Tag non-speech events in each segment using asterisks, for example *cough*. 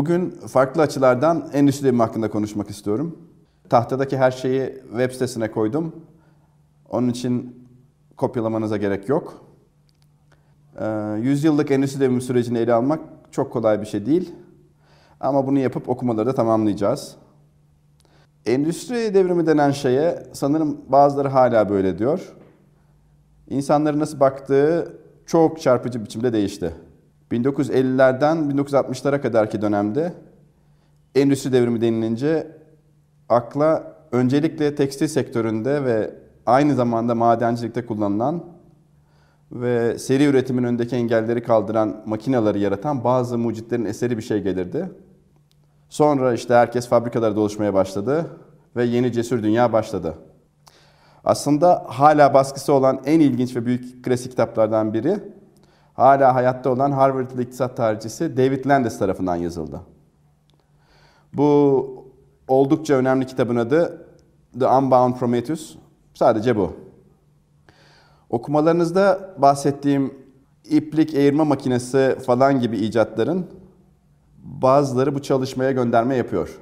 Bugün farklı açılardan endüstri devrimi hakkında konuşmak istiyorum. Tahtadaki her şeyi web sitesine koydum. Onun için kopyalamanıza gerek yok. Ee, yüzyıllık endüstri devrimi sürecini ele almak çok kolay bir şey değil. Ama bunu yapıp okumaları da tamamlayacağız. Endüstri devrimi denen şeye sanırım bazıları hala böyle diyor. İnsanların nasıl baktığı çok çarpıcı biçimde değişti. 1950'lerden 1960'lara kadarki dönemde endüstri devrimi denilince akla öncelikle tekstil sektöründe ve aynı zamanda madencilikte kullanılan ve seri üretimin öndeki engelleri kaldıran makineleri yaratan bazı mucitlerin eseri bir şey gelirdi. Sonra işte herkes fabrikalara doluşmaya başladı ve yeni cesur dünya başladı. Aslında hala baskısı olan en ilginç ve büyük klasik kitaplardan biri hala hayatta olan Harvard'lı iktisat tarihçisi David Landis tarafından yazıldı. Bu oldukça önemli kitabın adı The Unbound Prometheus. Sadece bu. Okumalarınızda bahsettiğim iplik eğirme makinesi falan gibi icatların bazıları bu çalışmaya gönderme yapıyor.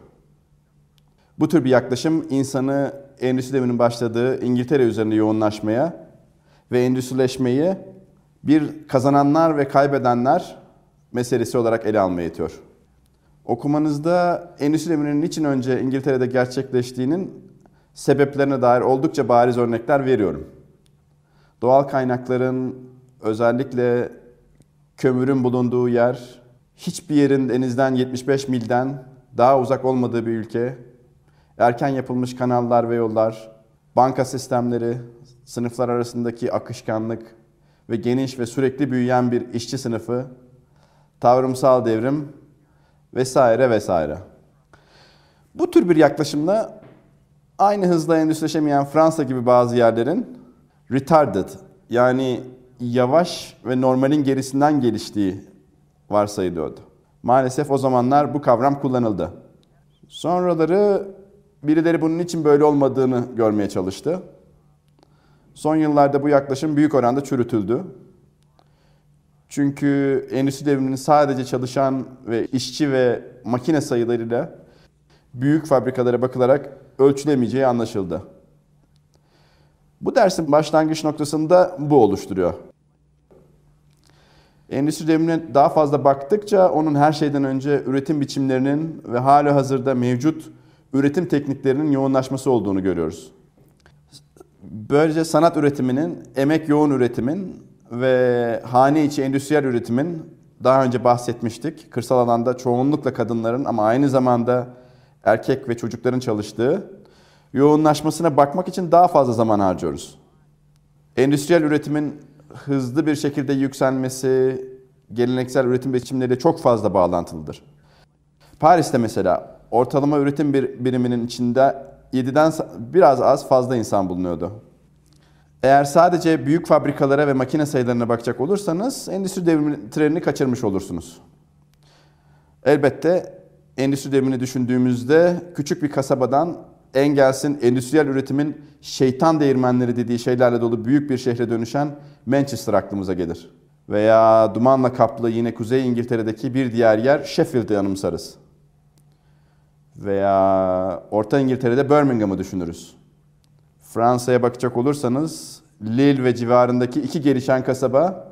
Bu tür bir yaklaşım insanı endüstri devrinin başladığı İngiltere üzerine yoğunlaşmaya ve endüstrileşmeyi bir kazananlar ve kaybedenler meselesi olarak ele almaya yetiyor. Okumanızda Endüstri Devrimi'nin niçin önce İngiltere'de gerçekleştiğinin sebeplerine dair oldukça bariz örnekler veriyorum. Doğal kaynakların özellikle kömürün bulunduğu yer, hiçbir yerin denizden 75 milden daha uzak olmadığı bir ülke, erken yapılmış kanallar ve yollar, banka sistemleri, sınıflar arasındaki akışkanlık, ve geniş ve sürekli büyüyen bir işçi sınıfı, tavrımsal devrim vesaire vesaire. Bu tür bir yaklaşımda aynı hızla endüstrileşemeyen Fransa gibi bazı yerlerin retarded yani yavaş ve normalin gerisinden geliştiği varsayılıyordu. Maalesef o zamanlar bu kavram kullanıldı. Sonraları birileri bunun için böyle olmadığını görmeye çalıştı. Son yıllarda bu yaklaşım büyük oranda çürütüldü. Çünkü endüstri devriminin sadece çalışan ve işçi ve makine sayılarıyla büyük fabrikalara bakılarak ölçülemeyeceği anlaşıldı. Bu dersin başlangıç noktasında bu oluşturuyor. Endüstri devrimine daha fazla baktıkça onun her şeyden önce üretim biçimlerinin ve hali hazırda mevcut üretim tekniklerinin yoğunlaşması olduğunu görüyoruz. Böylece sanat üretiminin, emek yoğun üretimin ve hane içi endüstriyel üretimin daha önce bahsetmiştik. Kırsal alanda çoğunlukla kadınların ama aynı zamanda erkek ve çocukların çalıştığı yoğunlaşmasına bakmak için daha fazla zaman harcıyoruz. Endüstriyel üretimin hızlı bir şekilde yükselmesi geleneksel üretim biçimleriyle çok fazla bağlantılıdır. Paris'te mesela ortalama üretim bir biriminin içinde 7'den biraz az fazla insan bulunuyordu. Eğer sadece büyük fabrikalara ve makine sayılarına bakacak olursanız endüstri devrimi trenini kaçırmış olursunuz. Elbette endüstri devrimini düşündüğümüzde küçük bir kasabadan Engels'in endüstriyel üretimin şeytan değirmenleri dediği şeylerle dolu büyük bir şehre dönüşen Manchester aklımıza gelir. Veya dumanla kaplı yine Kuzey İngiltere'deki bir diğer yer Sheffield'i anımsarız veya Orta İngiltere'de Birmingham'ı düşünürüz. Fransa'ya bakacak olursanız Lille ve civarındaki iki gelişen kasaba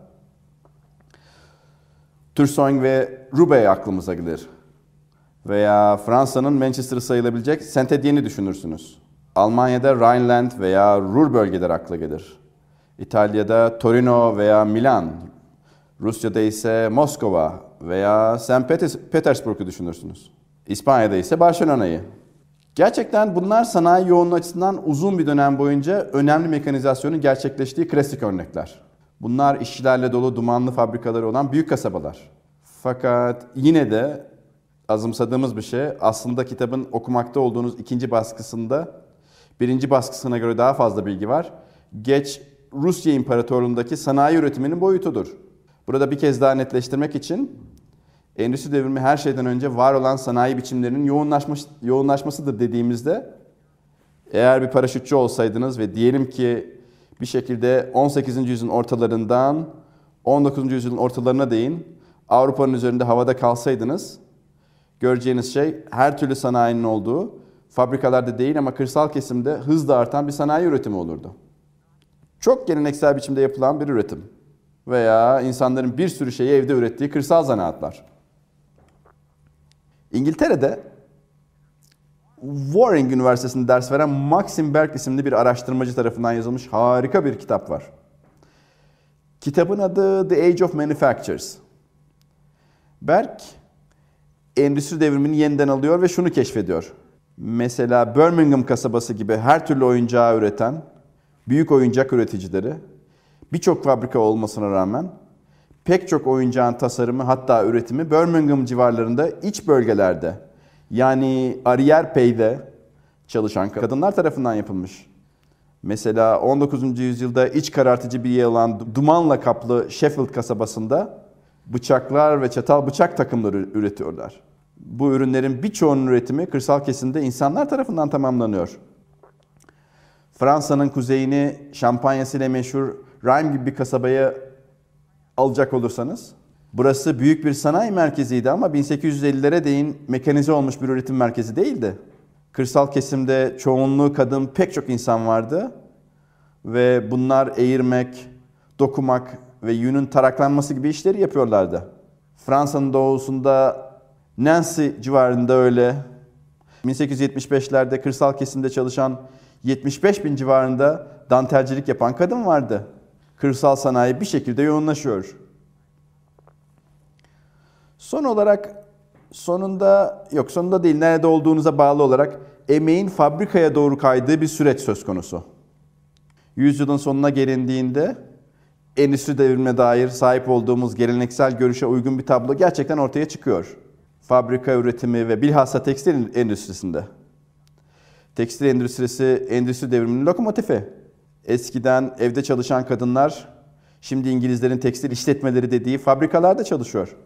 Tursoing ve Roubaix aklımıza gelir. Veya Fransa'nın Manchester sayılabilecek saint Etienne'i düşünürsünüz. Almanya'da Rhineland veya Ruhr bölgeleri akla gelir. İtalya'da Torino veya Milan, Rusya'da ise Moskova veya St. Petersburg'u düşünürsünüz. İspanya'da ise Barcelona'yı. Gerçekten bunlar sanayi yoğunluğu açısından uzun bir dönem boyunca önemli mekanizasyonun gerçekleştiği klasik örnekler. Bunlar işçilerle dolu dumanlı fabrikaları olan büyük kasabalar. Fakat yine de azımsadığımız bir şey aslında kitabın okumakta olduğunuz ikinci baskısında birinci baskısına göre daha fazla bilgi var. Geç Rusya İmparatorluğundaki sanayi üretiminin boyutudur. Burada bir kez daha netleştirmek için endüstri devrimi her şeyden önce var olan sanayi biçimlerinin yoğunlaşması, yoğunlaşmasıdır dediğimizde eğer bir paraşütçü olsaydınız ve diyelim ki bir şekilde 18. yüzyılın ortalarından 19. yüzyılın ortalarına değin Avrupa'nın üzerinde havada kalsaydınız göreceğiniz şey her türlü sanayinin olduğu fabrikalarda değil ama kırsal kesimde hızla artan bir sanayi üretimi olurdu. Çok geleneksel biçimde yapılan bir üretim veya insanların bir sürü şeyi evde ürettiği kırsal zanaatlar. İngiltere'de Warring Üniversitesi'nde ders veren Maxim Berk isimli bir araştırmacı tarafından yazılmış harika bir kitap var. Kitabın adı The Age of Manufactures. Berk, endüstri devrimini yeniden alıyor ve şunu keşfediyor. Mesela Birmingham kasabası gibi her türlü oyuncağı üreten büyük oyuncak üreticileri birçok fabrika olmasına rağmen pek çok oyuncağın tasarımı hatta üretimi Birmingham civarlarında iç bölgelerde yani Arierpey'de çalışan kadınlar tarafından yapılmış. Mesela 19. yüzyılda iç karartıcı bir yer olan dumanla kaplı Sheffield kasabasında bıçaklar ve çatal bıçak takımları üretiyorlar. Bu ürünlerin birçoğunun üretimi kırsal kesimde insanlar tarafından tamamlanıyor. Fransa'nın kuzeyini şampanyasıyla meşhur Rhine gibi bir kasabaya alacak olursanız. Burası büyük bir sanayi merkeziydi ama 1850'lere değin mekanize olmuş bir üretim merkezi değildi. Kırsal kesimde çoğunluğu kadın pek çok insan vardı ve bunlar eğirmek, dokumak ve yünün taraklanması gibi işleri yapıyorlardı. Fransa'nın doğusunda Nancy civarında öyle 1875'lerde kırsal kesimde çalışan 75 bin civarında dantelcilik yapan kadın vardı kırsal sanayi bir şekilde yoğunlaşıyor. Son olarak sonunda yok sonunda değil nerede olduğunuza bağlı olarak emeğin fabrikaya doğru kaydığı bir süreç söz konusu. Yüzyılın sonuna gelindiğinde endüstri devrime dair sahip olduğumuz geleneksel görüşe uygun bir tablo gerçekten ortaya çıkıyor. Fabrika üretimi ve bilhassa tekstil endüstrisinde. Tekstil endüstrisi endüstri devriminin lokomotifi. Eskiden evde çalışan kadınlar şimdi İngilizlerin tekstil işletmeleri dediği fabrikalarda çalışıyor.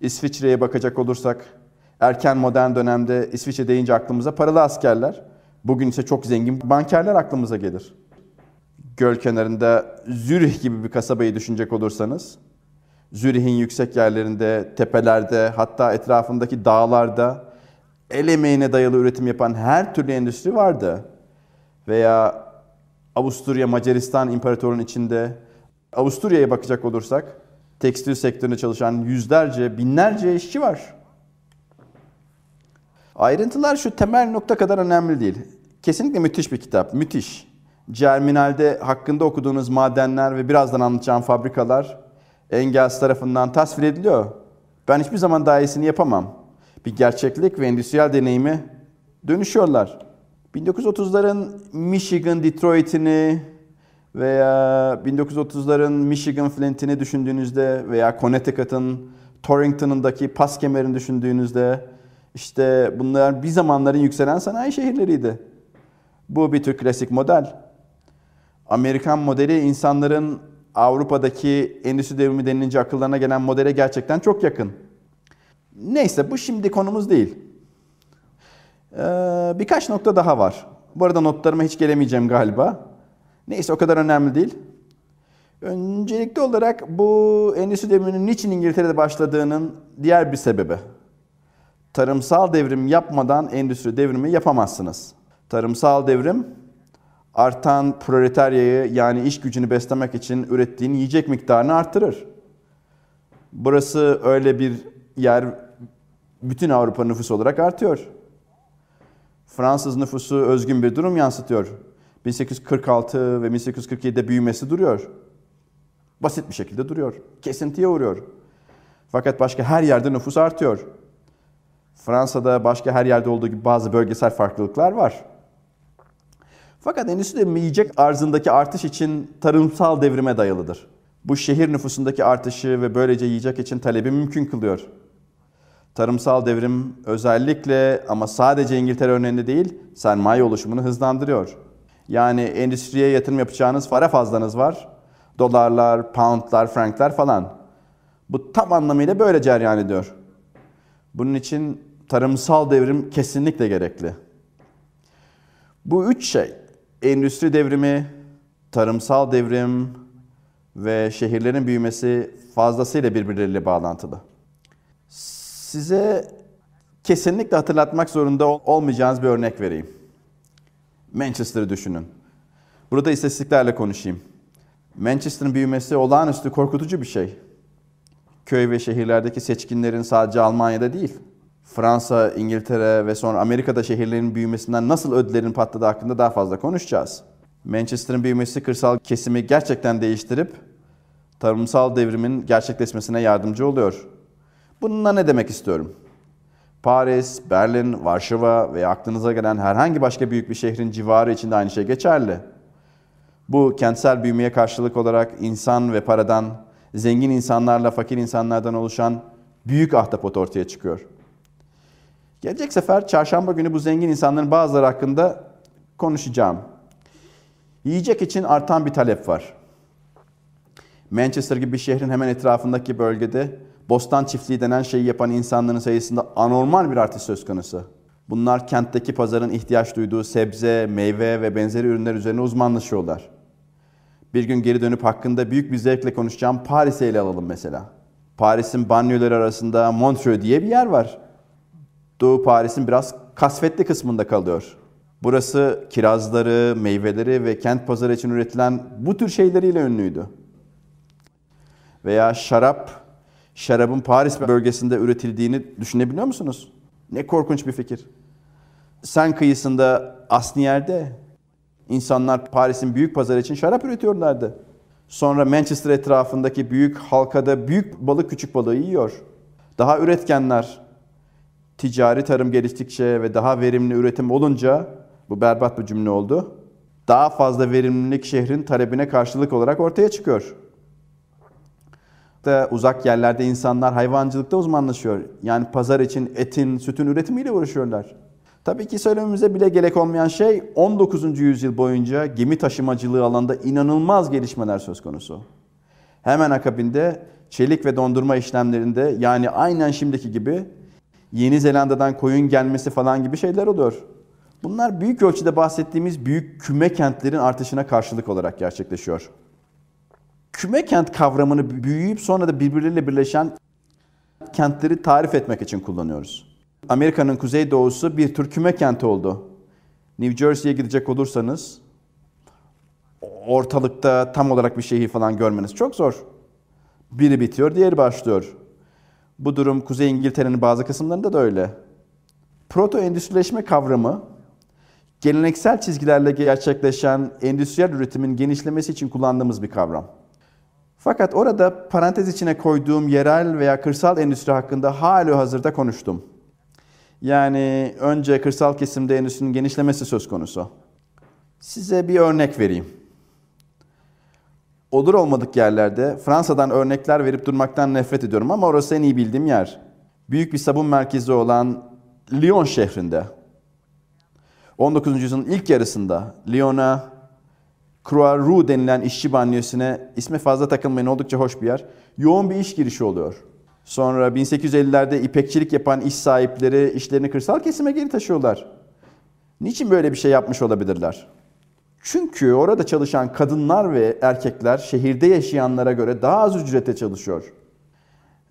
İsviçre'ye bakacak olursak erken modern dönemde İsviçre deyince aklımıza paralı askerler, bugün ise çok zengin bankerler aklımıza gelir. Göl kenarında Zürih gibi bir kasabayı düşünecek olursanız, Zürih'in yüksek yerlerinde, tepelerde, hatta etrafındaki dağlarda el emeğine dayalı üretim yapan her türlü endüstri vardı. Veya Avusturya, Macaristan imparatorunun içinde. Avusturya'ya bakacak olursak tekstil sektöründe çalışan yüzlerce, binlerce işçi var. Ayrıntılar şu temel nokta kadar önemli değil. Kesinlikle müthiş bir kitap, müthiş. Germinal'de hakkında okuduğunuz madenler ve birazdan anlatacağım fabrikalar Engels tarafından tasvir ediliyor. Ben hiçbir zaman daha iyisini yapamam. Bir gerçeklik ve endüstriyel deneyimi dönüşüyorlar. 1930'ların Michigan Detroit'ini veya 1930'ların Michigan Flint'ini düşündüğünüzde veya Connecticut'ın Torrington'ındaki pas kemerini düşündüğünüzde işte bunlar bir zamanların yükselen sanayi şehirleriydi. Bu bir tür klasik model. Amerikan modeli insanların Avrupa'daki endüstri devrimi denilince akıllarına gelen modele gerçekten çok yakın. Neyse bu şimdi konumuz değil. Ee, birkaç nokta daha var. Bu arada notlarıma hiç gelemeyeceğim galiba. Neyse o kadar önemli değil. Öncelikli olarak bu endüstri devriminin niçin İngiltere'de başladığının diğer bir sebebi. Tarımsal devrim yapmadan endüstri devrimi yapamazsınız. Tarımsal devrim artan proletaryayı yani iş gücünü beslemek için ürettiğin yiyecek miktarını artırır. Burası öyle bir yer bütün Avrupa nüfusu olarak artıyor. Fransız nüfusu özgün bir durum yansıtıyor. 1846 ve 1847'de büyümesi duruyor. Basit bir şekilde duruyor. Kesintiye uğruyor. Fakat başka her yerde nüfus artıyor. Fransa'da başka her yerde olduğu gibi bazı bölgesel farklılıklar var. Fakat endüstri yiyecek arzındaki artış için tarımsal devrime dayalıdır. Bu şehir nüfusundaki artışı ve böylece yiyecek için talebi mümkün kılıyor. Tarımsal devrim özellikle ama sadece İngiltere örneğinde değil, sermaye oluşumunu hızlandırıyor. Yani endüstriye yatırım yapacağınız para fazlanız var. Dolarlar, poundlar, franklar falan. Bu tam anlamıyla böyle ceryan ediyor. Bunun için tarımsal devrim kesinlikle gerekli. Bu üç şey, endüstri devrimi, tarımsal devrim ve şehirlerin büyümesi fazlasıyla birbirleriyle bağlantılı. Size kesinlikle hatırlatmak zorunda olmayacağınız bir örnek vereyim. Manchester'ı düşünün. Burada istatistiklerle konuşayım. Manchester'ın büyümesi olağanüstü korkutucu bir şey. Köy ve şehirlerdeki seçkinlerin sadece Almanya'da değil, Fransa, İngiltere ve sonra Amerika'da şehirlerin büyümesinden nasıl ödülerin patladığı hakkında daha fazla konuşacağız. Manchester'ın büyümesi kırsal kesimi gerçekten değiştirip tarımsal devrimin gerçekleşmesine yardımcı oluyor. Bununla ne demek istiyorum? Paris, Berlin, Varşova veya aklınıza gelen herhangi başka büyük bir şehrin civarı için de aynı şey geçerli. Bu kentsel büyümeye karşılık olarak insan ve paradan, zengin insanlarla fakir insanlardan oluşan büyük ahtapot ortaya çıkıyor. Gelecek sefer çarşamba günü bu zengin insanların bazıları hakkında konuşacağım. Yiyecek için artan bir talep var. Manchester gibi bir şehrin hemen etrafındaki bölgede bostan çiftliği denen şeyi yapan insanların sayısında anormal bir artış söz konusu. Bunlar kentteki pazarın ihtiyaç duyduğu sebze, meyve ve benzeri ürünler üzerine uzmanlaşıyorlar. Bir gün geri dönüp hakkında büyük bir zevkle konuşacağım Paris'e ele alalım mesela. Paris'in banyoları arasında Montreux diye bir yer var. Doğu Paris'in biraz kasvetli kısmında kalıyor. Burası kirazları, meyveleri ve kent pazarı için üretilen bu tür şeyleriyle ünlüydü. Veya şarap şarabın Paris bölgesinde üretildiğini düşünebiliyor musunuz? Ne korkunç bir fikir. Sen kıyısında Asniyer'de insanlar Paris'in büyük pazarı için şarap üretiyorlardı. Sonra Manchester etrafındaki büyük halkada büyük balık küçük balığı yiyor. Daha üretkenler ticari tarım geliştikçe ve daha verimli üretim olunca bu berbat bir cümle oldu. Daha fazla verimlilik şehrin talebine karşılık olarak ortaya çıkıyor da uzak yerlerde insanlar hayvancılıkta uzmanlaşıyor. Yani pazar için etin, sütün üretimiyle uğraşıyorlar. Tabii ki söylememize bile gerek olmayan şey 19. yüzyıl boyunca gemi taşımacılığı alanda inanılmaz gelişmeler söz konusu. Hemen akabinde çelik ve dondurma işlemlerinde yani aynen şimdiki gibi Yeni Zelanda'dan koyun gelmesi falan gibi şeyler oluyor. Bunlar büyük ölçüde bahsettiğimiz büyük küme kentlerin artışına karşılık olarak gerçekleşiyor küme kent kavramını büyüyüp sonra da birbirleriyle birleşen kentleri tarif etmek için kullanıyoruz. Amerika'nın kuzey doğusu bir tür küme kenti oldu. New Jersey'ye gidecek olursanız ortalıkta tam olarak bir şehir falan görmeniz çok zor. Biri bitiyor, diğeri başlıyor. Bu durum Kuzey İngiltere'nin bazı kısımlarında da öyle. Proto-endüstrileşme kavramı geleneksel çizgilerle gerçekleşen endüstriyel üretimin genişlemesi için kullandığımız bir kavram. Fakat orada parantez içine koyduğum yerel veya kırsal endüstri hakkında hali hazırda konuştum. Yani önce kırsal kesimde endüstrinin genişlemesi söz konusu. Size bir örnek vereyim. Olur olmadık yerlerde Fransa'dan örnekler verip durmaktan nefret ediyorum ama orası en iyi bildiğim yer. Büyük bir sabun merkezi olan Lyon şehrinde 19. yüzyılın ilk yarısında Lyon'a Croix-Rouge denilen işçi banyosuna ismi fazla takılmayın oldukça hoş bir yer. Yoğun bir iş girişi oluyor. Sonra 1850'lerde ipekçilik yapan iş sahipleri işlerini kırsal kesime geri taşıyorlar. Niçin böyle bir şey yapmış olabilirler? Çünkü orada çalışan kadınlar ve erkekler şehirde yaşayanlara göre daha az ücrete çalışıyor.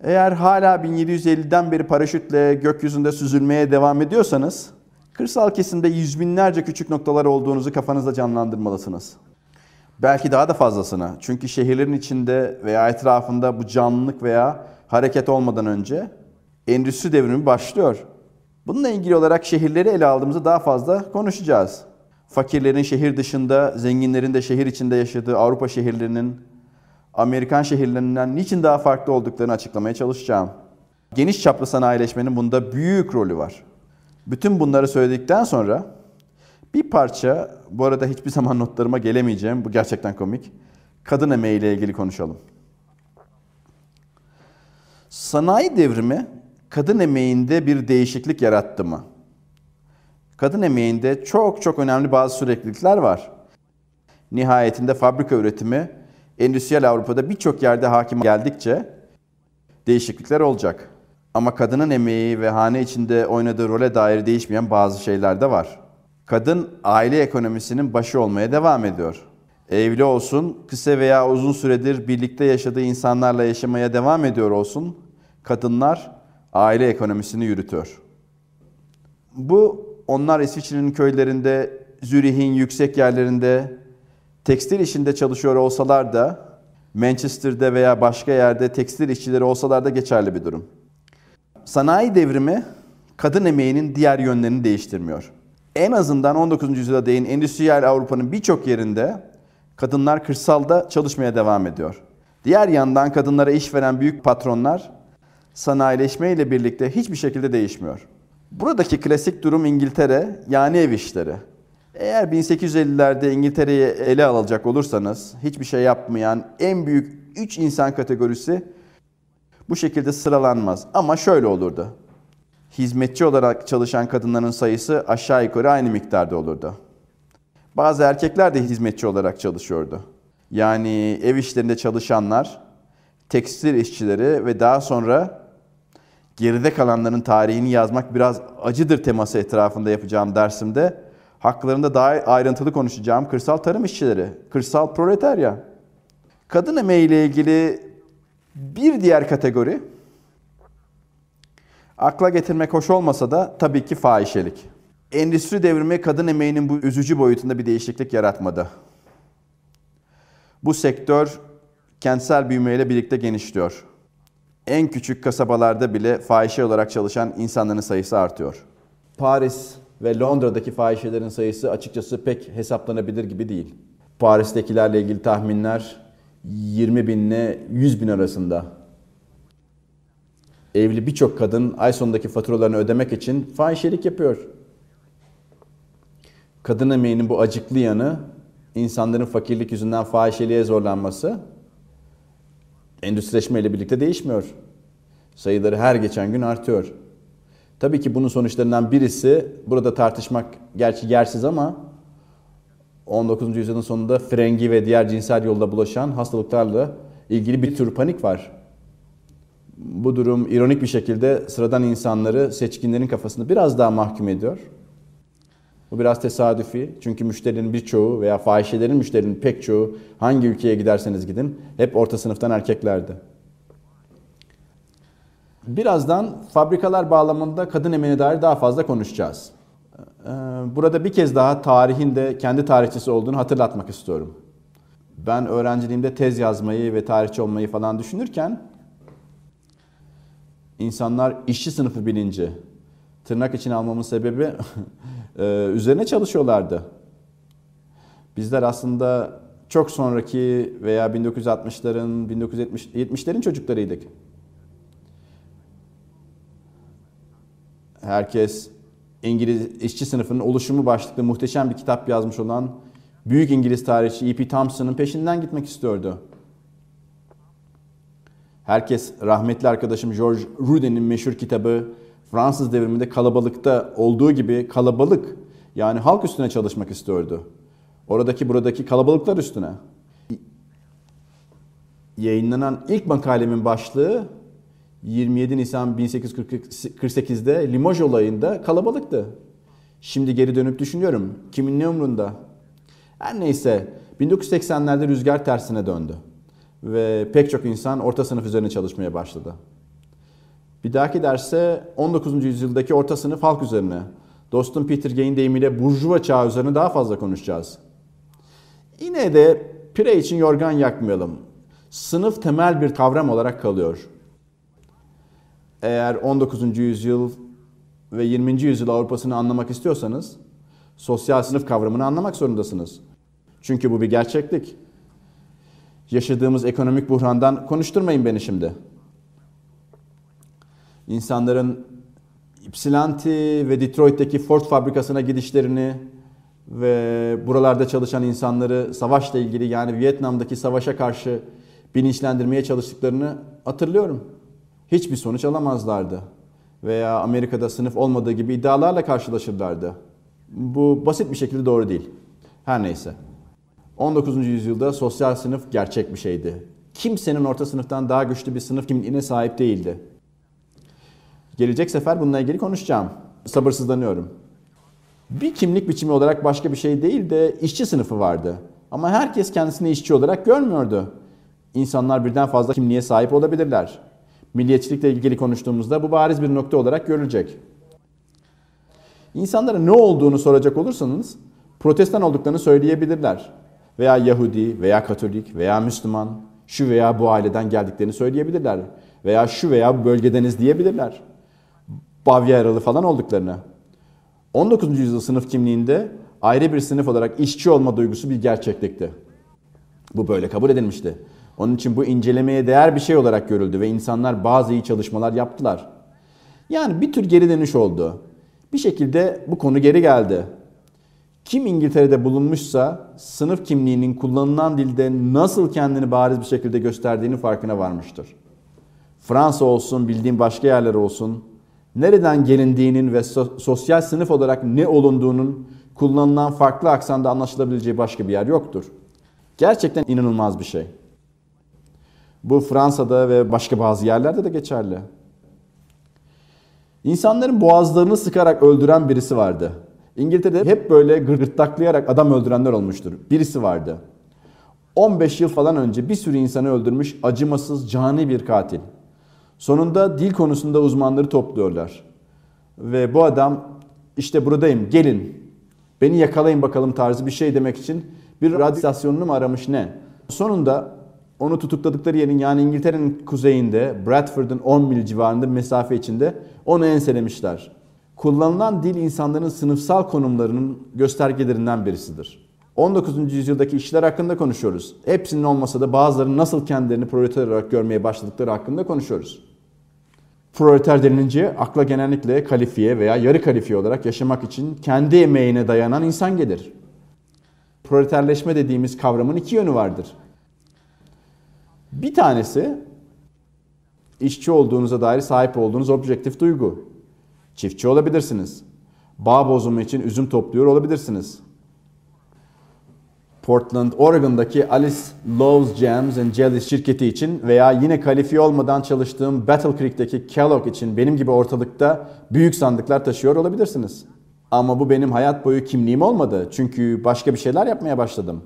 Eğer hala 1750'den beri paraşütle gökyüzünde süzülmeye devam ediyorsanız, kırsal kesimde yüz binlerce küçük noktalar olduğunuzu kafanızda canlandırmalısınız. Belki daha da fazlasını. Çünkü şehirlerin içinde veya etrafında bu canlılık veya hareket olmadan önce endüstri devrimi başlıyor. Bununla ilgili olarak şehirleri ele aldığımızda daha fazla konuşacağız. Fakirlerin şehir dışında, zenginlerin de şehir içinde yaşadığı Avrupa şehirlerinin Amerikan şehirlerinden niçin daha farklı olduklarını açıklamaya çalışacağım. Geniş çaplı sanayileşmenin bunda büyük rolü var. Bütün bunları söyledikten sonra bir parça, bu arada hiçbir zaman *laughs* notlarıma gelemeyeceğim, bu gerçekten komik. Kadın emeği ile ilgili konuşalım. Sanayi devrimi kadın emeğinde bir değişiklik yarattı mı? Kadın emeğinde çok çok önemli bazı süreklilikler var. Nihayetinde fabrika üretimi endüstriyel Avrupa'da birçok yerde hakim geldikçe değişiklikler olacak. Ama kadının emeği ve hane içinde oynadığı role dair değişmeyen bazı şeyler de var. Kadın aile ekonomisinin başı olmaya devam ediyor. Evli olsun, kısa veya uzun süredir birlikte yaşadığı insanlarla yaşamaya devam ediyor olsun, kadınlar aile ekonomisini yürütüyor. Bu onlar İsviçre'nin köylerinde, Zürih'in yüksek yerlerinde tekstil işinde çalışıyor olsalar da Manchester'da veya başka yerde tekstil işçileri olsalar da geçerli bir durum. Sanayi devrimi kadın emeğinin diğer yönlerini değiştirmiyor en azından 19. yüzyılda değin endüstriyel Avrupa'nın birçok yerinde kadınlar kırsalda çalışmaya devam ediyor. Diğer yandan kadınlara iş veren büyük patronlar sanayileşme ile birlikte hiçbir şekilde değişmiyor. Buradaki klasik durum İngiltere yani ev işleri. Eğer 1850'lerde İngiltere'yi ele alacak olursanız hiçbir şey yapmayan en büyük 3 insan kategorisi bu şekilde sıralanmaz. Ama şöyle olurdu hizmetçi olarak çalışan kadınların sayısı aşağı yukarı aynı miktarda olurdu. Bazı erkekler de hizmetçi olarak çalışıyordu. Yani ev işlerinde çalışanlar, tekstil işçileri ve daha sonra geride kalanların tarihini yazmak biraz acıdır teması etrafında yapacağım dersimde haklarında daha ayrıntılı konuşacağım kırsal tarım işçileri, kırsal proletarya. Kadın emeği ile ilgili bir diğer kategori Akla getirmek hoş olmasa da tabii ki fahişelik. Endüstri devrimi kadın emeğinin bu üzücü boyutunda bir değişiklik yaratmadı. Bu sektör kentsel büyümeyle birlikte genişliyor. En küçük kasabalarda bile fahişe olarak çalışan insanların sayısı artıyor. Paris ve Londra'daki fahişelerin sayısı açıkçası pek hesaplanabilir gibi değil. Paris'tekilerle ilgili tahminler 20 bin ile 100 bin arasında evli birçok kadın ay sonundaki faturalarını ödemek için fahişelik yapıyor. Kadın emeğinin bu acıklı yanı insanların fakirlik yüzünden fahişeliğe zorlanması endüstrileşmeyle birlikte değişmiyor. Sayıları her geçen gün artıyor. Tabii ki bunun sonuçlarından birisi burada tartışmak gerçi yersiz ama 19. yüzyılın sonunda frengi ve diğer cinsel yolda bulaşan hastalıklarla ilgili bir tür panik var bu durum ironik bir şekilde sıradan insanları seçkinlerin kafasında biraz daha mahkum ediyor. Bu biraz tesadüfi. Çünkü müşterinin birçoğu veya fahişelerin müşterinin pek çoğu hangi ülkeye giderseniz gidin hep orta sınıftan erkeklerdi. Birazdan fabrikalar bağlamında kadın emeğine dair daha fazla konuşacağız. Ee, burada bir kez daha tarihin de kendi tarihçisi olduğunu hatırlatmak istiyorum. Ben öğrenciliğimde tez yazmayı ve tarihçi olmayı falan düşünürken insanlar işçi sınıfı bilinci tırnak için almamın sebebi *laughs* e, üzerine çalışıyorlardı. Bizler aslında çok sonraki veya 1960'ların, 1970'lerin çocuklarıydık. Herkes İngiliz işçi sınıfının oluşumu başlıklı muhteşem bir kitap yazmış olan büyük İngiliz tarihçi E.P. Thompson'ın peşinden gitmek istiyordu. Herkes rahmetli arkadaşım George Ruden'in meşhur kitabı Fransız devriminde kalabalıkta olduğu gibi kalabalık yani halk üstüne çalışmak istiyordu. Oradaki buradaki kalabalıklar üstüne. Yayınlanan ilk makalemin başlığı 27 Nisan 1848'de Limoges olayında kalabalıktı. Şimdi geri dönüp düşünüyorum. Kimin ne umrunda? Her neyse 1980'lerde rüzgar tersine döndü ve pek çok insan orta sınıf üzerine çalışmaya başladı. Bir dahaki derse 19. yüzyıldaki orta sınıf halk üzerine, dostum Peter Gay'in deyimiyle burjuva çağı üzerine daha fazla konuşacağız. Yine de pire için yorgan yakmayalım. Sınıf temel bir kavram olarak kalıyor. Eğer 19. yüzyıl ve 20. yüzyıl Avrupa'sını anlamak istiyorsanız sosyal sınıf kavramını anlamak zorundasınız. Çünkü bu bir gerçeklik yaşadığımız ekonomik buhrandan konuşturmayın beni şimdi. İnsanların Ypsilanti ve Detroit'teki Ford fabrikasına gidişlerini ve buralarda çalışan insanları savaşla ilgili yani Vietnam'daki savaşa karşı bilinçlendirmeye çalıştıklarını hatırlıyorum. Hiçbir sonuç alamazlardı. Veya Amerika'da sınıf olmadığı gibi iddialarla karşılaşırlardı. Bu basit bir şekilde doğru değil. Her neyse. 19. yüzyılda sosyal sınıf gerçek bir şeydi. Kimsenin orta sınıftan daha güçlü bir sınıf kimliğine sahip değildi. Gelecek sefer bununla ilgili konuşacağım. Sabırsızlanıyorum. Bir kimlik biçimi olarak başka bir şey değil de işçi sınıfı vardı. Ama herkes kendisini işçi olarak görmüyordu. İnsanlar birden fazla kimliğe sahip olabilirler. Milliyetçilikle ilgili konuştuğumuzda bu bariz bir nokta olarak görülecek. İnsanlara ne olduğunu soracak olursanız protestan olduklarını söyleyebilirler veya Yahudi veya Katolik veya Müslüman şu veya bu aileden geldiklerini söyleyebilirler. Veya şu veya bu bölgedeniz diyebilirler. Bavyeralı falan olduklarını. 19. yüzyıl sınıf kimliğinde ayrı bir sınıf olarak işçi olma duygusu bir gerçeklikti. Bu böyle kabul edilmişti. Onun için bu incelemeye değer bir şey olarak görüldü ve insanlar bazı iyi çalışmalar yaptılar. Yani bir tür geri dönüş oldu. Bir şekilde bu konu geri geldi. Kim İngiltere'de bulunmuşsa sınıf kimliğinin kullanılan dilde nasıl kendini bariz bir şekilde gösterdiğini farkına varmıştır. Fransa olsun, bildiğim başka yerler olsun, nereden gelindiğinin ve sosyal sınıf olarak ne olunduğunun kullanılan farklı aksanda anlaşılabileceği başka bir yer yoktur. Gerçekten inanılmaz bir şey. Bu Fransa'da ve başka bazı yerlerde de geçerli. İnsanların boğazlarını sıkarak öldüren birisi vardı. İngiltere'de hep böyle gırtlaklayarak adam öldürenler olmuştur. Birisi vardı. 15 yıl falan önce bir sürü insanı öldürmüş acımasız cani bir katil. Sonunda dil konusunda uzmanları topluyorlar. Ve bu adam işte buradayım gelin beni yakalayın bakalım tarzı bir şey demek için bir radyo istasyonunu mu aramış ne? Sonunda onu tutukladıkları yerin yani İngiltere'nin kuzeyinde Bradford'un 10 mil civarında bir mesafe içinde onu enselemişler kullanılan dil insanların sınıfsal konumlarının göstergelerinden birisidir. 19. yüzyıldaki işçiler hakkında konuşuyoruz. Hepsinin olmasa da bazıları nasıl kendilerini proleter olarak görmeye başladıkları hakkında konuşuyoruz. Proleter denilince akla genellikle kalifiye veya yarı kalifiye olarak yaşamak için kendi emeğine dayanan insan gelir. Proleterleşme dediğimiz kavramın iki yönü vardır. Bir tanesi işçi olduğunuza dair sahip olduğunuz objektif duygu. Çiftçi olabilirsiniz. Bağ bozumu için üzüm topluyor olabilirsiniz. Portland, Oregon'daki Alice Loves Jams and Jellies şirketi için veya yine kalifiye olmadan çalıştığım Battle Creek'teki Kellogg için benim gibi ortalıkta büyük sandıklar taşıyor olabilirsiniz. Ama bu benim hayat boyu kimliğim olmadı. Çünkü başka bir şeyler yapmaya başladım.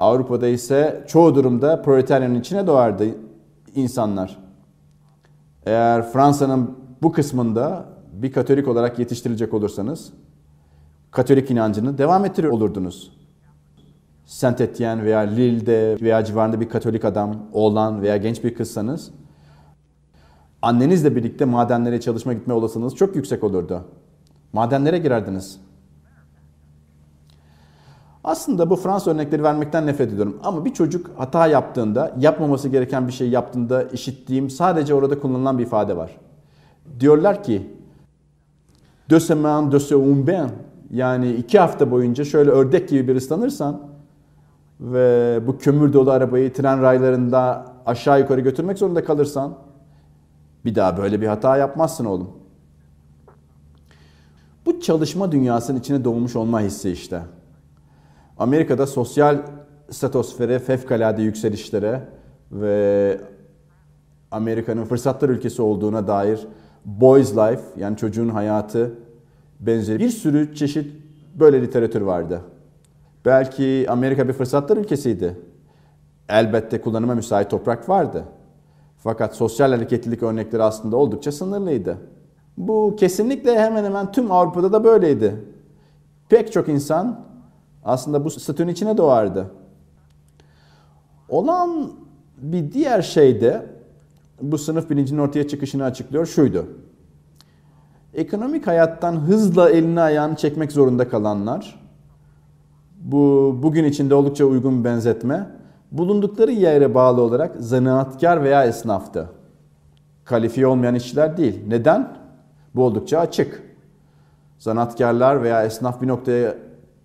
Avrupa'da ise çoğu durumda proletaryanın içine doğardı insanlar. Eğer Fransa'nın bu kısmında bir Katolik olarak yetiştirilecek olursanız Katolik inancını devam ettiriyor olurdunuz. Saint Etienne veya Lille'de veya civarında bir Katolik adam, oğlan veya genç bir kızsanız annenizle birlikte madenlere çalışma gitme olasılığınız çok yüksek olurdu. Madenlere girerdiniz. Aslında bu Fransa örnekleri vermekten nefret ediyorum. Ama bir çocuk hata yaptığında, yapmaması gereken bir şey yaptığında işittiğim sadece orada kullanılan bir ifade var diyorlar ki de semaine umben yani iki hafta boyunca şöyle ördek gibi bir ıslanırsan ve bu kömür dolu arabayı tren raylarında aşağı yukarı götürmek zorunda kalırsan bir daha böyle bir hata yapmazsın oğlum. Bu çalışma dünyasının içine doğmuş olma hissi işte. Amerika'da sosyal statosfere, fevkalade yükselişlere ve Amerika'nın fırsatlar ülkesi olduğuna dair Boys Life yani çocuğun hayatı benzeri bir sürü çeşit böyle literatür vardı. Belki Amerika bir fırsatlar ülkesiydi. Elbette kullanıma müsait toprak vardı. Fakat sosyal hareketlilik örnekleri aslında oldukça sınırlıydı. Bu kesinlikle hemen hemen tüm Avrupa'da da böyleydi. Pek çok insan aslında bu statünün içine doğardı. Olan bir diğer şey de bu sınıf bilincinin ortaya çıkışını açıklıyor şuydu. Ekonomik hayattan hızla elini ayağını çekmek zorunda kalanlar, bu bugün içinde oldukça uygun bir benzetme, bulundukları yere bağlı olarak zanaatkar veya esnaftı. Kalifiye olmayan işçiler değil. Neden? Bu oldukça açık. Sanatkarlar veya esnaf bir noktaya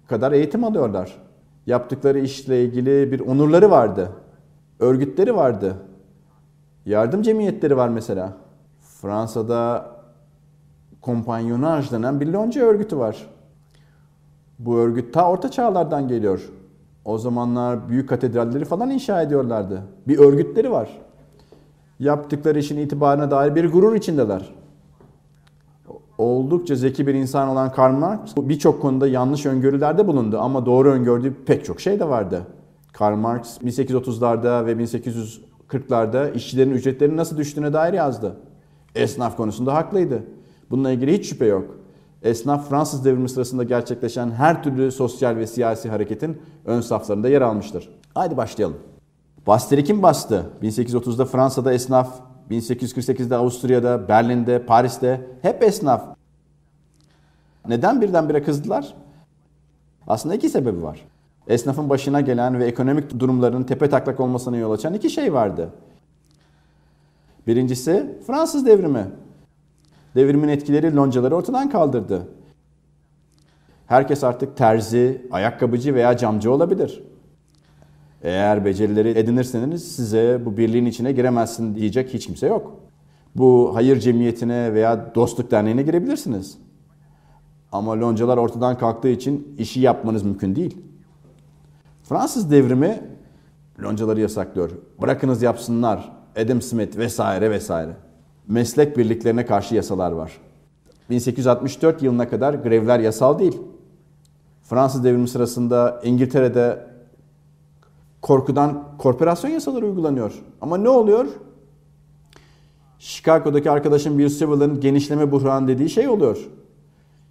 kadar eğitim alıyorlar. Yaptıkları işle ilgili bir onurları vardı. Örgütleri vardı. Yardım cemiyetleri var mesela. Fransa'da kompanyonaj denen bir lonca örgütü var. Bu örgüt ta orta çağlardan geliyor. O zamanlar büyük katedralleri falan inşa ediyorlardı. Bir örgütleri var. Yaptıkları işin itibarına dair bir gurur içindeler. Oldukça zeki bir insan olan Karl Marx birçok konuda yanlış öngörülerde bulundu ama doğru öngördüğü pek çok şey de vardı. Karl Marx 1830'larda ve 1800 40'larda işçilerin ücretlerinin nasıl düştüğüne dair yazdı. Esnaf konusunda haklıydı. Bununla ilgili hiç şüphe yok. Esnaf Fransız devrimi sırasında gerçekleşen her türlü sosyal ve siyasi hareketin ön saflarında yer almıştır. Haydi başlayalım. Basteri kim bastı? 1830'da Fransa'da esnaf, 1848'de Avusturya'da, Berlin'de, Paris'te hep esnaf. Neden birdenbire kızdılar? Aslında iki sebebi var esnafın başına gelen ve ekonomik durumlarının tepe taklak olmasına yol açan iki şey vardı. Birincisi Fransız devrimi. Devrimin etkileri loncaları ortadan kaldırdı. Herkes artık terzi, ayakkabıcı veya camcı olabilir. Eğer becerileri edinirseniz size bu birliğin içine giremezsin diyecek hiç kimse yok. Bu hayır cemiyetine veya dostluk derneğine girebilirsiniz. Ama loncalar ortadan kalktığı için işi yapmanız mümkün değil. Fransız devrimi loncaları yasaklıyor. Bırakınız yapsınlar. Adam Smith vesaire vesaire. Meslek birliklerine karşı yasalar var. 1864 yılına kadar grevler yasal değil. Fransız devrimi sırasında İngiltere'de korkudan korporasyon yasaları uygulanıyor. Ama ne oluyor? Chicago'daki arkadaşım Bill Sewell'ın genişleme buhranı dediği şey oluyor.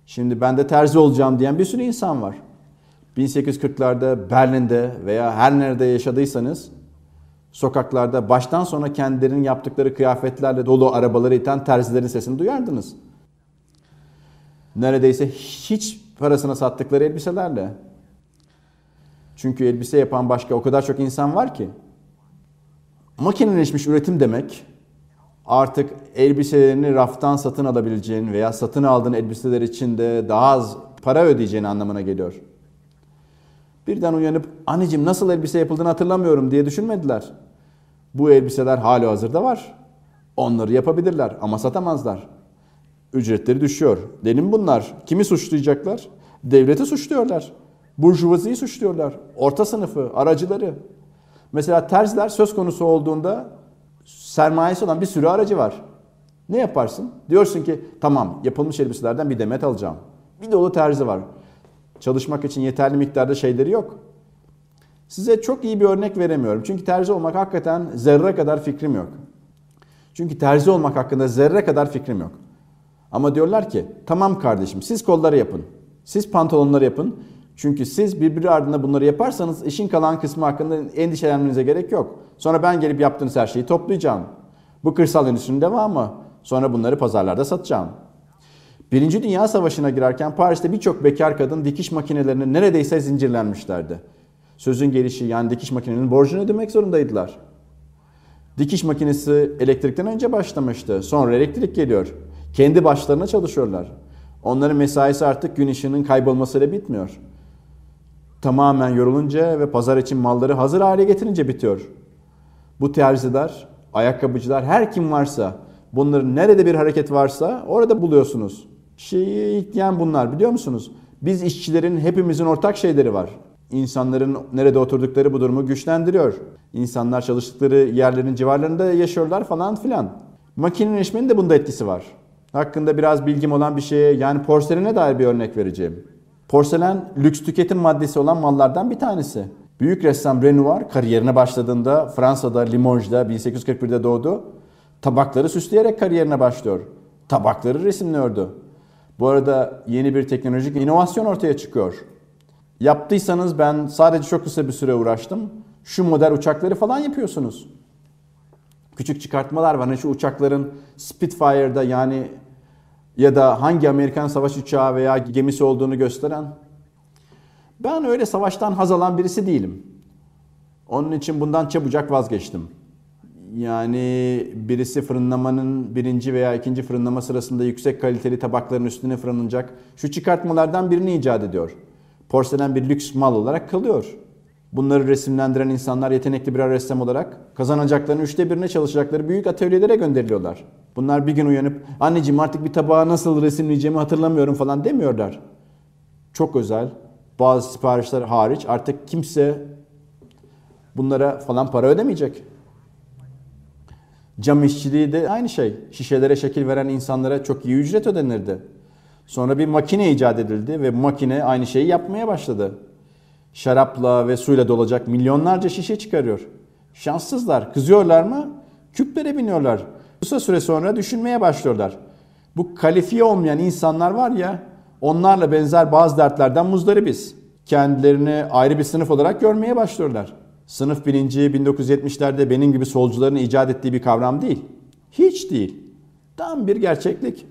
Şimdi ben de terzi olacağım diyen bir sürü insan var. 1840'larda Berlin'de veya her nerede yaşadıysanız sokaklarda baştan sona kendilerinin yaptıkları kıyafetlerle dolu arabaları iten terzilerin sesini duyardınız. Neredeyse hiç parasına sattıkları elbiselerle. Çünkü elbise yapan başka o kadar çok insan var ki. Makineleşmiş üretim demek artık elbiselerini raftan satın alabileceğin veya satın aldığın elbiseler için de daha az para ödeyeceğin anlamına geliyor. Birden uyanıp anneciğim nasıl elbise yapıldığını hatırlamıyorum diye düşünmediler. Bu elbiseler hali hazırda var. Onları yapabilirler ama satamazlar. Ücretleri düşüyor. Delim bunlar. Kimi suçlayacaklar? Devleti suçluyorlar. Burjuvaziyi suçluyorlar. Orta sınıfı, aracıları. Mesela terziler söz konusu olduğunda sermayesi olan bir sürü aracı var. Ne yaparsın? Diyorsun ki tamam yapılmış elbiselerden bir demet alacağım. Bir dolu terzi var. Çalışmak için yeterli miktarda şeyleri yok. Size çok iyi bir örnek veremiyorum. Çünkü terzi olmak hakikaten zerre kadar fikrim yok. Çünkü terzi olmak hakkında zerre kadar fikrim yok. Ama diyorlar ki tamam kardeşim siz kolları yapın. Siz pantolonları yapın. Çünkü siz birbiri ardında bunları yaparsanız işin kalan kısmı hakkında endişelenmenize gerek yok. Sonra ben gelip yaptığınız her şeyi toplayacağım. Bu kırsal endüstrinin devamı. Sonra bunları pazarlarda satacağım. Birinci Dünya Savaşı'na girerken Paris'te birçok bekar kadın dikiş makinelerini neredeyse zincirlenmişlerdi. Sözün gelişi yani dikiş makinenin borcunu ödemek zorundaydılar. Dikiş makinesi elektrikten önce başlamıştı. Sonra elektrik geliyor. Kendi başlarına çalışıyorlar. Onların mesaisi artık gün ışığının kaybolmasıyla bitmiyor. Tamamen yorulunca ve pazar için malları hazır hale getirince bitiyor. Bu terziler, ayakkabıcılar, her kim varsa bunları nerede bir hareket varsa orada buluyorsunuz. Şeyi yani bunlar biliyor musunuz? Biz işçilerin hepimizin ortak şeyleri var. İnsanların nerede oturdukları bu durumu güçlendiriyor. İnsanlar çalıştıkları yerlerin civarlarında yaşıyorlar falan filan. Makineleşmenin de bunda etkisi var. Hakkında biraz bilgim olan bir şeye yani porselene dair bir örnek vereceğim. Porselen lüks tüketim maddesi olan mallardan bir tanesi. Büyük ressam Renoir kariyerine başladığında Fransa'da Limoges'da 1841'de doğdu. Tabakları süsleyerek kariyerine başlıyor. Tabakları resimliyordu. Bu arada yeni bir teknolojik inovasyon ortaya çıkıyor. Yaptıysanız ben sadece çok kısa bir süre uğraştım. Şu model uçakları falan yapıyorsunuz. Küçük çıkartmalar var. Hani şu uçakların Spitfire'da yani ya da hangi Amerikan savaş uçağı veya gemisi olduğunu gösteren. Ben öyle savaştan haz alan birisi değilim. Onun için bundan çabucak vazgeçtim yani birisi fırınlamanın birinci veya ikinci fırınlama sırasında yüksek kaliteli tabakların üstüne fırınlanacak şu çıkartmalardan birini icat ediyor. Porselen bir lüks mal olarak kalıyor. Bunları resimlendiren insanlar yetenekli birer ressam olarak kazanacaklarının üçte birine çalışacakları büyük atölyelere gönderiliyorlar. Bunlar bir gün uyanıp anneciğim artık bir tabağı nasıl resimleyeceğimi hatırlamıyorum falan demiyorlar. Çok özel bazı siparişler hariç artık kimse bunlara falan para ödemeyecek. Cam işçiliği de aynı şey. Şişelere şekil veren insanlara çok iyi ücret ödenirdi. Sonra bir makine icat edildi ve makine aynı şeyi yapmaya başladı. Şarapla ve suyla dolacak milyonlarca şişe çıkarıyor. Şanssızlar. Kızıyorlar mı? Küplere biniyorlar. Kısa süre sonra düşünmeye başlıyorlar. Bu kalifiye olmayan insanlar var ya, onlarla benzer bazı dertlerden muzları biz Kendilerini ayrı bir sınıf olarak görmeye başlıyorlar sınıf bilinci 1970'lerde benim gibi solcuların icat ettiği bir kavram değil. Hiç değil. Tam bir gerçeklik.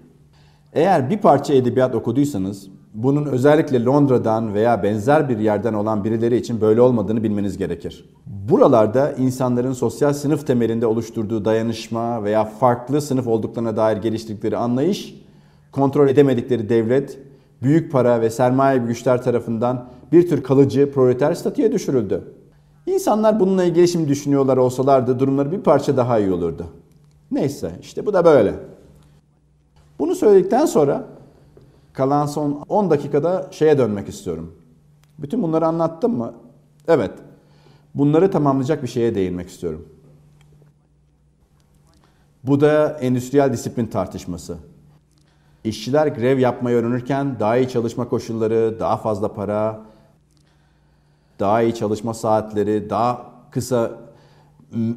Eğer bir parça edebiyat okuduysanız bunun özellikle Londra'dan veya benzer bir yerden olan birileri için böyle olmadığını bilmeniz gerekir. Buralarda insanların sosyal sınıf temelinde oluşturduğu dayanışma veya farklı sınıf olduklarına dair geliştirdikleri anlayış, kontrol edemedikleri devlet, büyük para ve sermaye güçler tarafından bir tür kalıcı proleter statüye düşürüldü. İnsanlar bununla ilgili şimdi düşünüyorlar olsalardı durumları bir parça daha iyi olurdu. Neyse işte bu da böyle. Bunu söyledikten sonra kalan son 10 dakikada şeye dönmek istiyorum. Bütün bunları anlattım mı? Evet. Bunları tamamlayacak bir şeye değinmek istiyorum. Bu da endüstriyel disiplin tartışması. İşçiler grev yapmayı öğrenirken daha iyi çalışma koşulları, daha fazla para, daha iyi çalışma saatleri, daha kısa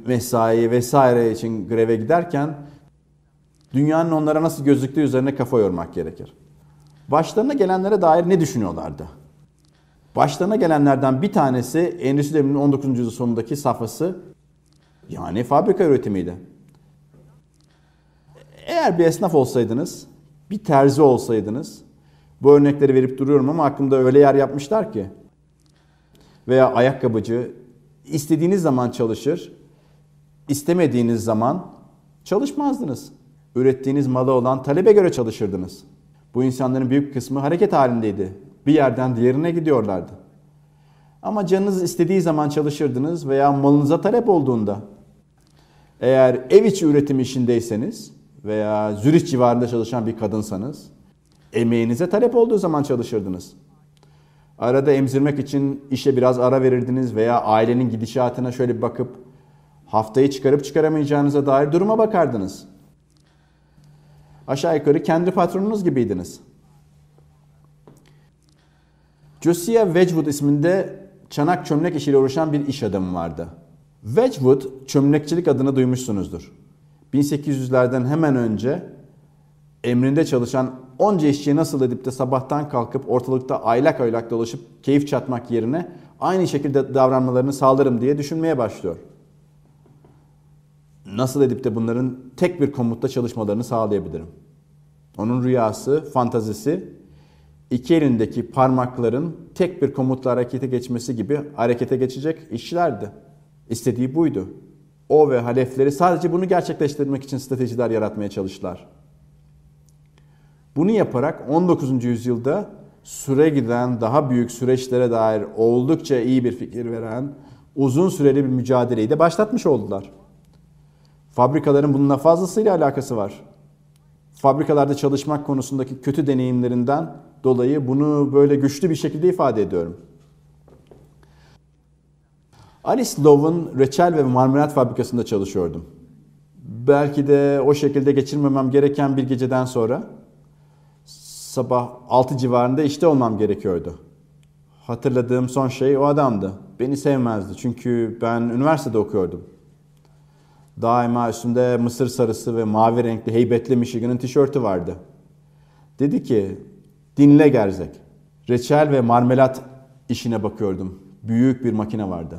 mesai vesaire için greve giderken dünyanın onlara nasıl gözüktüğü üzerine kafa yormak gerekir. Başlarına gelenlere dair ne düşünüyorlardı? Başlarına gelenlerden bir tanesi Endüstri Devrimi'nin 19. yüzyıl sonundaki safhası yani fabrika üretimiydi. Eğer bir esnaf olsaydınız, bir terzi olsaydınız, bu örnekleri verip duruyorum ama aklımda öyle yer yapmışlar ki veya ayakkabıcı istediğiniz zaman çalışır, istemediğiniz zaman çalışmazdınız. Ürettiğiniz malı olan talebe göre çalışırdınız. Bu insanların büyük kısmı hareket halindeydi. Bir yerden diğerine gidiyorlardı. Ama canınız istediği zaman çalışırdınız veya malınıza talep olduğunda. Eğer ev içi üretim işindeyseniz veya Zürich civarında çalışan bir kadınsanız emeğinize talep olduğu zaman çalışırdınız. Arada emzirmek için işe biraz ara verirdiniz veya ailenin gidişatına şöyle bir bakıp haftayı çıkarıp çıkaramayacağınıza dair duruma bakardınız. Aşağı yukarı kendi patronunuz gibiydiniz. Josiah Wedgwood isminde çanak çömlek işiyle uğraşan bir iş adamı vardı. Wedgwood çömlekçilik adını duymuşsunuzdur. 1800'lerden hemen önce emrinde çalışan onca işçiye nasıl edip de sabahtan kalkıp ortalıkta aylak aylak dolaşıp keyif çatmak yerine aynı şekilde davranmalarını sağlarım diye düşünmeye başlıyor. Nasıl edip de bunların tek bir komutta çalışmalarını sağlayabilirim? Onun rüyası, fantazisi iki elindeki parmakların tek bir komutla harekete geçmesi gibi harekete geçecek işçilerdi. İstediği buydu. O ve halefleri sadece bunu gerçekleştirmek için stratejiler yaratmaya çalıştılar. Bunu yaparak 19. yüzyılda süre giden daha büyük süreçlere dair oldukça iyi bir fikir veren uzun süreli bir mücadeleyi de başlatmış oldular. Fabrikaların bununla fazlasıyla alakası var. Fabrikalarda çalışmak konusundaki kötü deneyimlerinden dolayı bunu böyle güçlü bir şekilde ifade ediyorum. Alice Love'ın reçel ve marmelat fabrikasında çalışıyordum. Belki de o şekilde geçirmemem gereken bir geceden sonra sabah 6 civarında işte olmam gerekiyordu. Hatırladığım son şey o adamdı. Beni sevmezdi çünkü ben üniversitede okuyordum. Daima üstünde mısır sarısı ve mavi renkli heybetli Michigan'ın tişörtü vardı. Dedi ki, dinle gerzek. Reçel ve marmelat işine bakıyordum. Büyük bir makine vardı.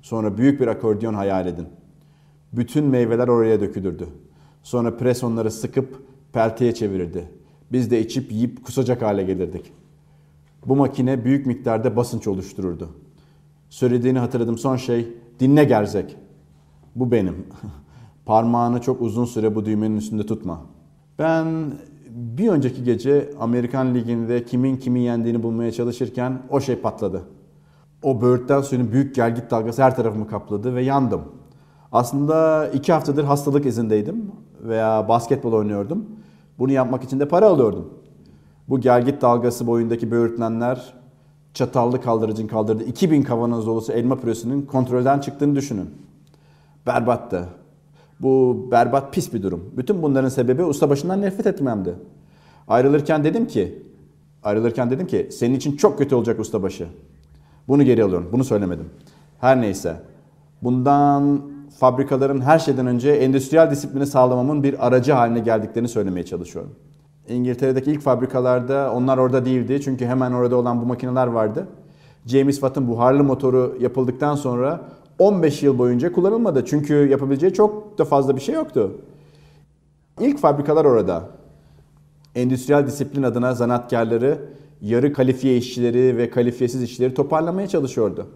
Sonra büyük bir akordiyon hayal edin. Bütün meyveler oraya dökülürdü. Sonra pres onları sıkıp pelteye çevirirdi. Biz de içip yiyip kusacak hale gelirdik. Bu makine büyük miktarda basınç oluştururdu. Söylediğini hatırladım son şey, dinle gerzek. Bu benim. *laughs* Parmağını çok uzun süre bu düğmenin üstünde tutma. Ben bir önceki gece Amerikan Ligi'nde kimin kimi yendiğini bulmaya çalışırken o şey patladı. O böğürtlen suyunun büyük gelgit dalgası her tarafımı kapladı ve yandım. Aslında iki haftadır hastalık izindeydim veya basketbol oynuyordum. Bunu yapmak için de para alıyordum. Bu gelgit dalgası boyundaki böğürtlenler çatallı kaldırıcın kaldırdığı 2000 kavanoz dolusu elma püresinin kontrolden çıktığını düşünün. Berbattı. Bu berbat pis bir durum. Bütün bunların sebebi ustabaşından nefret etmemdi. Ayrılırken dedim ki, ayrılırken dedim ki senin için çok kötü olacak ustabaşı. Bunu geri alıyorum. Bunu söylemedim. Her neyse. Bundan fabrikaların her şeyden önce endüstriyel disiplini sağlamamın bir aracı haline geldiklerini söylemeye çalışıyorum. İngiltere'deki ilk fabrikalarda onlar orada değildi çünkü hemen orada olan bu makineler vardı. James Watt'ın buharlı motoru yapıldıktan sonra 15 yıl boyunca kullanılmadı. Çünkü yapabileceği çok da fazla bir şey yoktu. İlk fabrikalar orada. Endüstriyel disiplin adına zanaatkarları, yarı kalifiye işçileri ve kalifiyesiz işçileri toparlamaya çalışıyordu.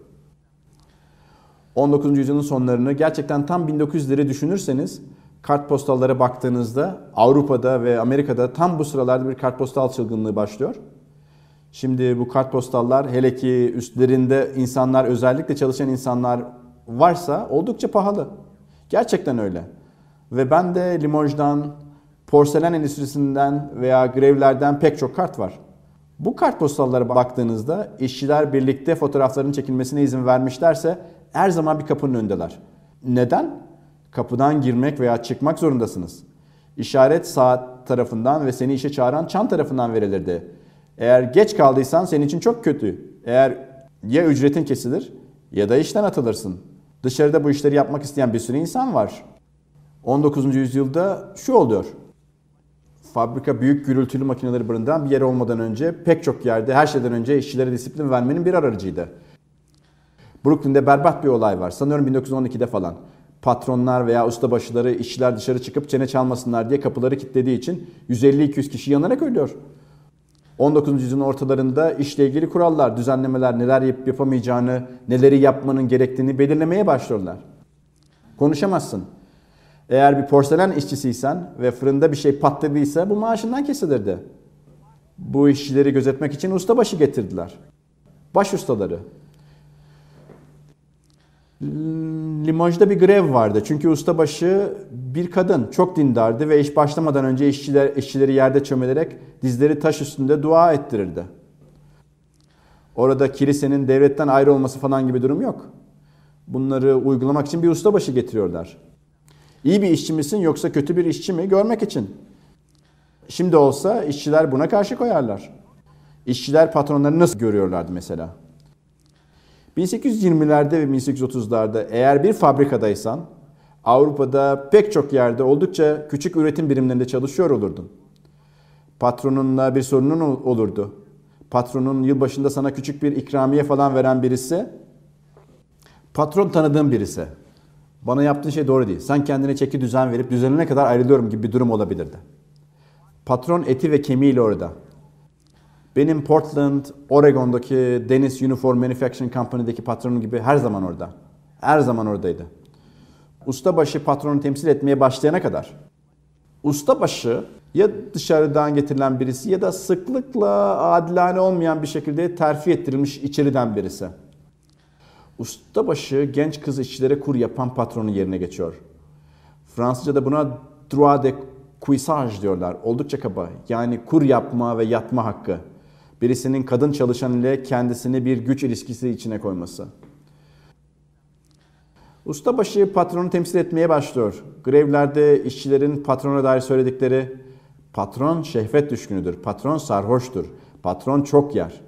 19. yüzyılın sonlarını gerçekten tam 1900'leri düşünürseniz kartpostallara baktığınızda Avrupa'da ve Amerika'da tam bu sıralarda bir kartpostal çılgınlığı başlıyor. Şimdi bu kartpostallar hele ki üstlerinde insanlar özellikle çalışan insanlar varsa oldukça pahalı. Gerçekten öyle. Ve ben de Limoges'dan, porselen endüstrisinden veya grevlerden pek çok kart var. Bu kartpostallara baktığınızda işçiler birlikte fotoğrafların çekilmesine izin vermişlerse her zaman bir kapının önündeler. Neden? Kapıdan girmek veya çıkmak zorundasınız. İşaret saat tarafından ve seni işe çağıran çan tarafından verilirdi. Eğer geç kaldıysan senin için çok kötü. Eğer ya ücretin kesilir ya da işten atılırsın. Dışarıda bu işleri yapmak isteyen bir sürü insan var. 19. yüzyılda şu oluyor. Fabrika büyük gürültülü makineleri barındıran bir yer olmadan önce pek çok yerde her şeyden önce işçilere disiplin vermenin bir aracıydı. Brooklyn'de berbat bir olay var. Sanıyorum 1912'de falan. Patronlar veya ustabaşıları, işçiler dışarı çıkıp çene çalmasınlar diye kapıları kilitlediği için 150-200 kişi yanarak ölüyor. 19. yüzyılın ortalarında işle ilgili kurallar, düzenlemeler, neler yapıp yapamayacağını, neleri yapmanın gerektiğini belirlemeye başlıyorlar. Konuşamazsın. Eğer bir porselen işçisiysen ve fırında bir şey patladıysa bu maaşından kesilirdi. Bu işçileri gözetmek için ustabaşı getirdiler. Baş ustaları, Limajda bir grev vardı. Çünkü ustabaşı bir kadın çok dindardı ve iş başlamadan önce işçiler, işçileri yerde çömelerek dizleri taş üstünde dua ettirirdi. Orada kilisenin devletten ayrı olması falan gibi durum yok. Bunları uygulamak için bir ustabaşı getiriyorlar. İyi bir işçi misin yoksa kötü bir işçi mi görmek için. Şimdi olsa işçiler buna karşı koyarlar. İşçiler patronları nasıl görüyorlardı mesela? 1820'lerde ve 1830'larda eğer bir fabrikadaysan Avrupa'da pek çok yerde oldukça küçük üretim birimlerinde çalışıyor olurdun. Patronunla bir sorunun olurdu. Patronun yılbaşında sana küçük bir ikramiye falan veren birisi, patron tanıdığın birisi. Bana yaptığın şey doğru değil. Sen kendine çeki düzen verip düzenine kadar ayrılıyorum gibi bir durum olabilirdi. Patron eti ve kemiğiyle orada. Benim Portland, Oregon'daki Dennis Uniform Manufacturing Company'deki patronum gibi her zaman orada. Her zaman oradaydı. Ustabaşı patronu temsil etmeye başlayana kadar. Ustabaşı ya dışarıdan getirilen birisi ya da sıklıkla adilane olmayan bir şekilde terfi ettirilmiş içeriden birisi. Ustabaşı genç kız işçilere kur yapan patronun yerine geçiyor. Fransızca'da buna droit de cuissage diyorlar. Oldukça kaba. Yani kur yapma ve yatma hakkı birisinin kadın çalışan ile kendisini bir güç ilişkisi içine koyması. Ustabaşı patronu temsil etmeye başlıyor. Grevlerde işçilerin patrona dair söyledikleri patron şehvet düşkünüdür, patron sarhoştur, patron çok yer.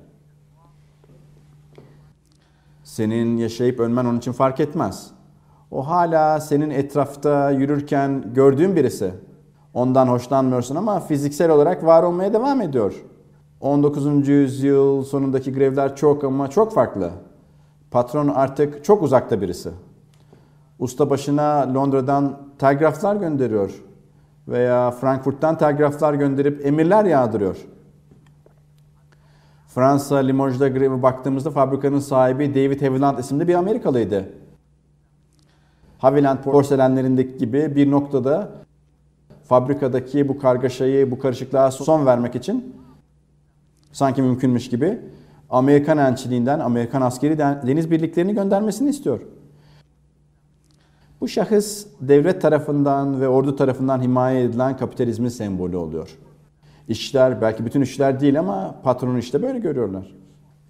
Senin yaşayıp ölmen onun için fark etmez. O hala senin etrafta yürürken gördüğün birisi. Ondan hoşlanmıyorsun ama fiziksel olarak var olmaya devam ediyor. 19. yüzyıl sonundaki grevler çok ama çok farklı. Patron artık çok uzakta birisi. Usta başına Londra'dan telgraflar gönderiyor veya Frankfurt'tan telgraflar gönderip emirler yağdırıyor. Fransa Limoges'da greve baktığımızda fabrikanın sahibi David Haviland isimli bir Amerikalıydı. Haviland porselenlerindeki gibi bir noktada fabrikadaki bu kargaşayı, bu karışıklığa son vermek için Sanki mümkünmüş gibi Amerikan elçiliğinden Amerikan askeri deniz birliklerini göndermesini istiyor. Bu şahıs devlet tarafından ve ordu tarafından himaye edilen kapitalizmin sembolü oluyor. İşçiler, belki bütün işçiler değil ama patronu işte böyle görüyorlar.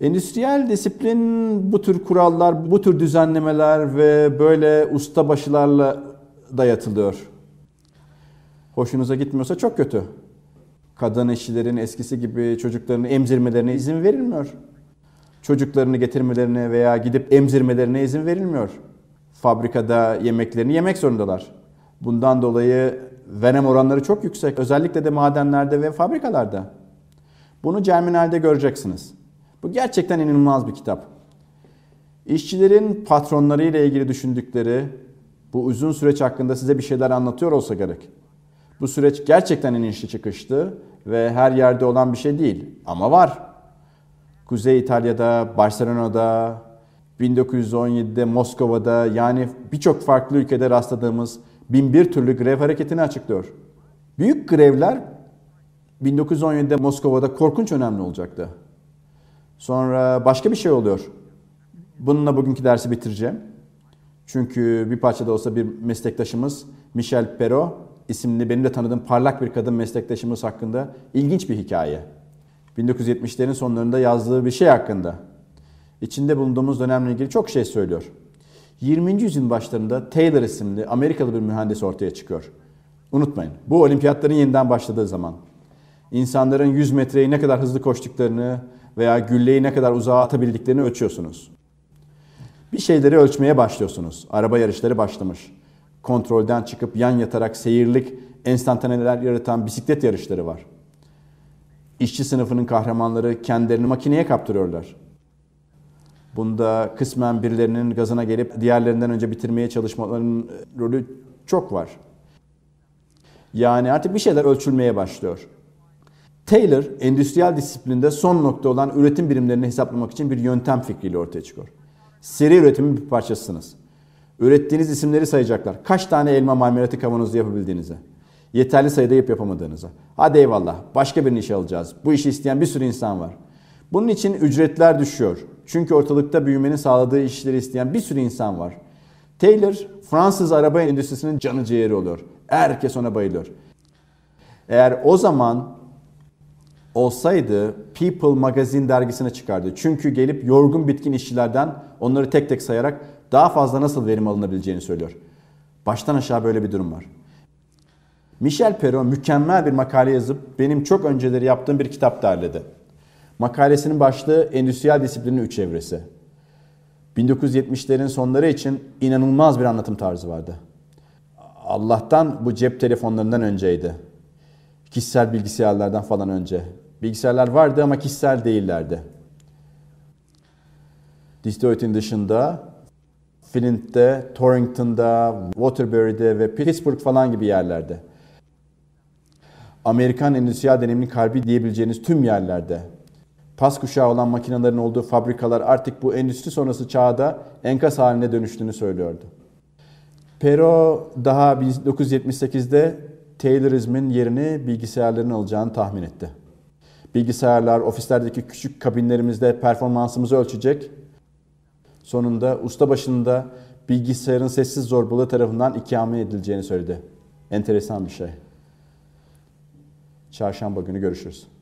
Endüstriyel disiplin bu tür kurallar, bu tür düzenlemeler ve böyle ustabaşılarla dayatılıyor. Hoşunuza gitmiyorsa çok kötü kadın işçilerin eskisi gibi çocuklarını emzirmelerine izin verilmiyor. Çocuklarını getirmelerine veya gidip emzirmelerine izin verilmiyor. Fabrikada yemeklerini yemek zorundalar. Bundan dolayı venem oranları çok yüksek. Özellikle de madenlerde ve fabrikalarda. Bunu Germinal'de göreceksiniz. Bu gerçekten inanılmaz bir kitap. İşçilerin patronları ile ilgili düşündükleri bu uzun süreç hakkında size bir şeyler anlatıyor olsa gerek. Bu süreç gerçekten inişli çıkıştı ve her yerde olan bir şey değil ama var. Kuzey İtalya'da, Barcelona'da, 1917'de Moskova'da yani birçok farklı ülkede rastladığımız bin bir türlü grev hareketini açıklıyor. Büyük grevler 1917'de Moskova'da korkunç önemli olacaktı. Sonra başka bir şey oluyor. Bununla bugünkü dersi bitireceğim. Çünkü bir parça da olsa bir meslektaşımız Michel Perot isimli benim de tanıdığım parlak bir kadın meslektaşımız hakkında ilginç bir hikaye. 1970'lerin sonlarında yazdığı bir şey hakkında. İçinde bulunduğumuz dönemle ilgili çok şey söylüyor. 20. yüzyılın başlarında Taylor isimli Amerikalı bir mühendis ortaya çıkıyor. Unutmayın bu olimpiyatların yeniden başladığı zaman. İnsanların 100 metreyi ne kadar hızlı koştuklarını veya gülleyi ne kadar uzağa atabildiklerini ölçüyorsunuz. Bir şeyleri ölçmeye başlıyorsunuz. Araba yarışları başlamış kontrolden çıkıp yan yatarak seyirlik enstantaneler yaratan bisiklet yarışları var. İşçi sınıfının kahramanları kendilerini makineye kaptırıyorlar. Bunda kısmen birilerinin gazına gelip diğerlerinden önce bitirmeye çalışmalarının e, rolü çok var. Yani artık bir şeyler ölçülmeye başlıyor. Taylor, endüstriyel disiplinde son nokta olan üretim birimlerini hesaplamak için bir yöntem fikriyle ortaya çıkıyor. Seri üretimin bir parçasısınız. Ürettiğiniz isimleri sayacaklar. Kaç tane elma marmelati kavanozu yapabildiğinize. Yeterli sayıda yap yapamadığınıza. Hadi eyvallah başka birini işe alacağız. Bu işi isteyen bir sürü insan var. Bunun için ücretler düşüyor. Çünkü ortalıkta büyümenin sağladığı işleri isteyen bir sürü insan var. Taylor Fransız araba endüstrisinin canı ciğeri oluyor. Herkes ona bayılıyor. Eğer o zaman olsaydı People Magazine dergisine çıkardı. Çünkü gelip yorgun bitkin işçilerden onları tek tek sayarak daha fazla nasıl verim alınabileceğini söylüyor. Baştan aşağı böyle bir durum var. Michel Perrault mükemmel bir makale yazıp benim çok önceleri yaptığım bir kitap derledi. Makalesinin başlığı Endüstriyel Disiplinin Üç Evresi. 1970'lerin sonları için inanılmaz bir anlatım tarzı vardı. Allah'tan bu cep telefonlarından önceydi. Kişisel bilgisayarlardan falan önce. Bilgisayarlar vardı ama kişisel değillerdi. Distroitin dışında Flint'te, Torrington'da, Waterbury'de ve Pittsburgh falan gibi yerlerde. Amerikan endüstriyel deneyimin kalbi diyebileceğiniz tüm yerlerde. Pas kuşağı olan makinelerin olduğu fabrikalar artık bu endüstri sonrası çağda enkaz haline dönüştüğünü söylüyordu. Pero daha 1978'de Taylorizmin yerini bilgisayarların alacağını tahmin etti. Bilgisayarlar ofislerdeki küçük kabinlerimizde performansımızı ölçecek sonunda usta başında bilgisayarın sessiz zorbalığı tarafından ikame edileceğini söyledi. Enteresan bir şey. Çarşamba günü görüşürüz.